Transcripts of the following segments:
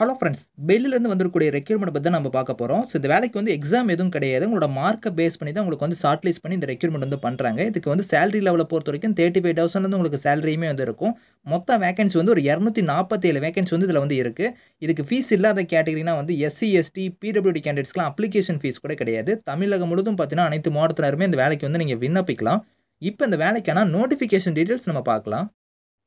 hello friends வெளியிலேருந்து வந்துருக்கூடிய requirement பற்றி நம்ம பார்க்க போகிறோம் ஸோ இந்த வேலைக்கு வந்து எக்ஸாம் எதுவும் கிடையாது உங்களோட மார்க்கை பேஸ் பண்ணி தான் உங்களுக்கு வந்து ஷார்ட் லிஸ்ட் பண்ணி இந்த ரெக்யூர்மெண்ட் வந்து பண்ணுறாங்க இதுக்கு வந்து சேலரி லெவலை பொறுத்த வரைக்கும் தேர்ட்டி ஃபைவ் தௌசண்ட் உங்களுக்கு சேலரியுமே வந்து இருக்கும் மொத்த வேகன்சி வந்து ஒரு இரநூத்தி நாற்பத்தேழு வேகன்சி வந்து இதில் வந்து இருக்குது இதுக்கு ஃபீஸ் இல்லாத கேட்டகரினா வந்து எஸ்சி எஸ்டி பிடபிள்யூடி கேண்டிடேட்ஸ்க்குலாம் அப்ளிகேஷன் ஃபீஸ் கூட கிடையாது தமிழகம் முழுதும் பார்த்தீங்கன்னா அனைத்து மாவட்டத்தினருமே இந்த வேலைக்கு வந்து நீங்கள் விண்ணப்பிக்கலாம் இப்போ இந்த வேலைக்கான நோட்டிஃபிகேஷன் டீட்டெயில்ஸ் நம்ம பார்க்கலாம்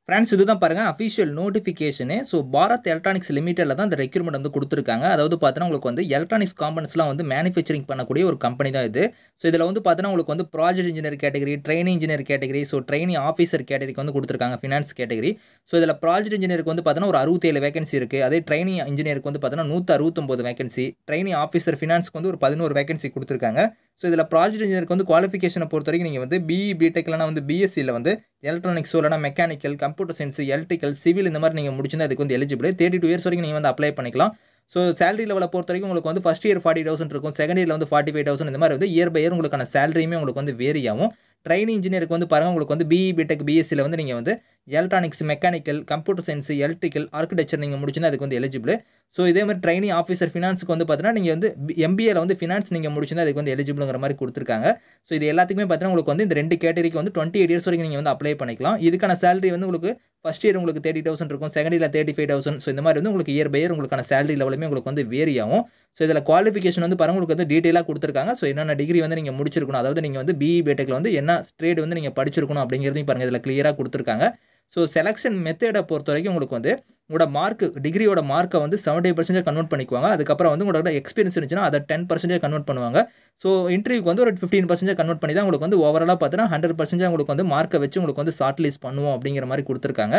ஃப்ரெண்ட்ஸ் இதுதான் பாருங்கள் official notification so Bharat electronics லிமிட்டடில் தான் இந்த ரெக்யூர்மெண்ட் வந்து கொடுத்துருக்காங்க அதாவது பார்த்தீங்கன்னா உங்களுக்கு வந்து எலக்ட்ரானிக்ஸ் காம்பனன்ஸ்லாம் வந்து மேனுஃபேக்சரிங் பண்ணக்கூடிய ஒரு கம்பெனி தான் இது ஸோ இதில் வந்து பார்த்தீங்கன்னா உங்களுக்கு வந்து project engineer category training engineer category so training officer கேட்டகரிக்கு வந்து கொடுத்துருக்காங்க ஃபினான்ஸ் கேட்டகரி ஸோ இதில் ப்ராஜெக்ட் இன்ஜினியருக்கு வந்து பார்த்தீங்கன்னா ஒரு அறுபத்தேழு வேகன்சி இருக்குது அதே ட்ரைனிங் இன்ஜினியருக்கு வந்து பார்த்தீங்கன்னா நூற்றி அறுபத்தொம்போது வேகன்சி ட்ரைனிங் ஆஃபீஸர் ஃபினான்ஸ்க்கு வந்து ஒரு பதினோரு வேகன்சி கொடுத்துருக்காங்க ஸோ இதில் ப்ராஜெக்ட் இன்ஜினியருக்கு வந்து குவாலிஃபிகேஷனை பொறுத்த வரைக்கும் நீங்கள் வந்து பிஇ பிடெக் e, இல்லைனா வந்து பிஎஸ்சியில் வந்து எலக்ட்ரானிக்ஸ் இல்லைனா mechanical computer science electrical civil இந்த மாதிரி நீங்கள் முடிச்சிருந்தா அதுக்கு வந்து எலிஜிபிள் தேர்ட்டி டூ இயர்ஸ் வரைக்கும் நீங்கள் வந்து அப்ளை பண்ணிக்கலாம் ஸோ சேலரி லெவலை பொறுத்த வரைக்கும் உங்களுக்கு வந்து ஃபஸ்ட் இயர் ஃபார்ட்டி தௌசண்ட் இருக்கும் செகண்ட் இயரில் வந்து ஃபார்ட்டி ஃபைவ் தௌசண்ட் இந்த மாதிரி வந்து இயர் பை இயர் உங்களுக்கான சேலரியுமே உங்களுக்கு வந்து வேரி ஆகும் ட்ரைனிங் இன்ஜினியருக்கு வந்து பாருங்கள் உங்களுக்கு வந்து பிஇ பிடெக் பிஎஸ்சியில் வந்து நீங்கள் வந்து electronics mechanical computer science electrical architecture நீங்கள் முடிச்சுன்னா அதுக்கு வந்து எலிஜிபிள் ஸோ இதே மாதிரி ட்ரைனிங் ஆஃபீஸர் ஃபினான்ஸுக்கு வந்து பார்த்தீங்கன்னா நீங்கள் வந்து எம்பிஏல வந்து ஃபினான்ஸ் நீங்கள் முடிச்சிருந்தா அதுக்கு வந்து எலிஜிபிளுங்கிற மாதிரி கொடுத்துருக்காங்க ஸோ இது எல்லாத்துக்குமே பார்த்தீங்கன்னா உங்களுக்கு வந்து இந்த ரெண்டு கேட்டரிக்கு வந்து டுவெண்ட்டி எயிட் இயர்ஸ் வரைக்கும் நீங்கள் வந்து அப்ளை பண்ணிக்கலாம் இதுக்கான சேலரி வந்து உங்களுக்கு ஃபஸ்ட் இயர் உங்களுக்கு தேர்ட்டி தௌசண்ட் இருக்கும் second year thirty five thousand so இந்த மாதிரி வந்து உங்களுக்கு இயர் பை இயர் உங்களுக்கான சேலரி லெவலுமே உங்களுக்கு வந்து வேரி ஆகும் ஸோ இதில் குவாலிஃபிகேஷன் வந்து பாருங்க உங்களுக்கு வந்து டீட்டெயிலாக கொடுத்துருக்காங்க ஸோ என்னென்ன டிகிரி வந்து நீங்கள் முடிச்சிருக்கணும் அதாவது நீங்கள் வந்து பிஇ பேட்டெக்கில் e e வந்து என்ன ட்ரேட் வந்து நீங்கள் படிச்சிருக்கணும் அப்படிங்கிறதையும் பாருங்கள் இதில் கிளியராக கொடுத்துருக்காங்க ஸோ செலெக்ஷன் மெத்தேடை பொறுத்த வரைக்கும் உங்களுக்கு வந்து உங்களோட மார்க்கு டிகிரியோட மார்க்கை வந்து செவன்ட்டி பர்சன்டேஜ் கன்வெர்ட் பண்ணிக்குவாங்க அதுக்கப்புறம் வந்து உங்களோட எக்ஸ்பீரியன்ஸ் இருந்துச்சுன்னா அதை டென் பர்சன்டேஜ் கன்வெர்ட் பண்ணுவாங்க ஸோ இன்டர்வியூக்கு வந்து ஒரு ஃபிஃப்டின் பர்சன்டேஜ் கன்வெர்ட் பண்ணி தான் உங்களுக்கு வந்து ஓவராலாக பார்த்தீங்கன்னா ஹண்ட்ரட் பர்சன்டேஜ் உங்களுக்கு வந்து மார்க்கை வச்சு உங்களுக்கு வந்து ஷார்ட் லிஸ்ட் பண்ணுவோம் அப்படிங்கிற மாதிரி கொடுத்துருக்காங்க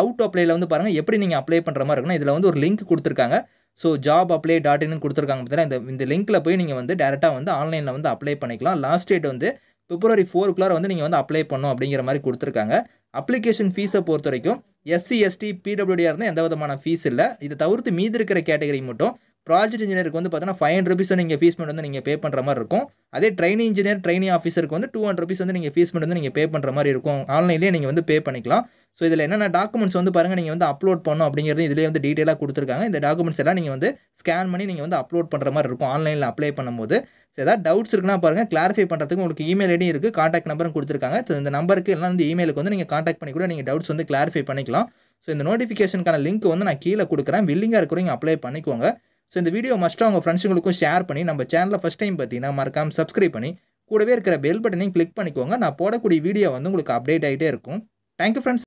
அவுட் அப்ளைல வந்து பாருங்கள் எப்படி நீங்கள் அப்ளை பண்ணுற மாதிரி இருக்குன்னா இதில் வந்து ஒரு லிங்க் கொடுத்துருக்காங்க so job apply dot in கொடுத்துருக்காங்க பார்த்தீங்கன்னா இந்த இந்த லிங்க்கில் போய் நீங்கள் வந்து டேரெக்டாக வந்து ஆன்லைனில் வந்து அப்ளை பண்ணிக்கலாம் லாஸ்ட் டேட் வந்து பிப்ரவரி ஃபோருக்குள்ளார வந்து நீங்கள் வந்து அப்ளை பண்ணும் அப்படிங்கிற மாதிரி கொடுத்துருக்காங்க அப்ளிகேஷன் ஃபீஸை பொறுத்த வரைக்கும் எஸ்சி எஸ்டி பிடபிள்யூடியாக இருந்தால் எந்த விதமான ஃபீஸ் இல்லை இதை தவிர்த்து மீதி இருக்கிற கேட்டகரி மட்டும் ப்ராஜெக்ட் இன்ஜினியருக்கு வந்து பார்த்தீங்கன்னா ஃபைவ் ஹண்ட்ரட் ருபீஸ் நீங்கள் ஃபீஸ் வந்து நீங்கள் பே பண்ணுற மாதிரி இருக்கும் அதே ட்ரைனிங் இன்ஜினியர் ட்ரைனிங் ஆஃபீஸருக்கு வந்து டூ ஹண்ட்ரட் ருபீஸ் வந்து நீங்கள் ஃபீஸ் வந்து நீங்கள் பே பண்ணுற மாதிரி இருக்கும் ஆன்லைன்லேயே நீங்கள் வந்து பே பண்ணிக்கலாம் ஸோ இதில் என்னென்ன டாக்குமெண்ட்ஸ் வந்து பாருங்கள் நீங்கள் வந்து அப்லோட் பண்ணும் அப்படிங்கிறது இதிலே வந்து டீட்டெயிலாக கொடுத்துருக்காங்க இந்த டாக்குமெண்ட்ஸ் எல்லாம் நீங்கள் வந்து ஸ்கேன் பண்ணி நீங்கள் வந்து அப்லோட் பண்ணுற மாதிரி இருக்கும் ஆன்லைனில் அப்ளை பண்ணும்போது ஸோ ஏதாவது டவுட்ஸ் இருக்குன்னா பாருங்கள் கிளாரிஃபை பண்ணுறதுக்கு உங்களுக்கு இமெயில் ஐடி இருக்குது காண்டாக்ட் நம்பரும் கொடுத்துருக்காங்க ஸோ இந்த நம்பருக்கு எல்லாம் வந்து இமெயிலுக்கு வந்து நீங்கள் காண்டாக்ட் பண்ணி கூட நீங்கள் டவுட்ஸ் வந்து கிளாரிஃபை பண்ணிக்கலாம் ஸோ இந்த நோட்டிஃபிகேஷனுக்கான லிங்க் வந்து நான் கீழே கொடுக்குறேன் வில்லிங்காக இருக்கிறவங்க அப்ளை பண்ணிக்கோங்க ஸோ இந்த வீடியோ மஸ்ட்டாக உங்கள் ஃப்ரெண்ட்ஸுங்களுக்கும் ஷேர் பண்ணி நம்ம சேனலில் ஃபஸ்ட் டைம் பார்த்தீங்கன்னா மறக்காமல் சப்ஸ்கிரைப் பண்ணி கூடவே இருக்கிற பெல் பட்டனையும் கிளிக் பண்ணிக்கோங்க நான் போடக்கூடிய வீடியோ வந்து உங்களுக்கு அப்டேட் ஆகிட்டே இருக்கும் தேங்க்யூ ஃப்ரெண்ட்ஸ்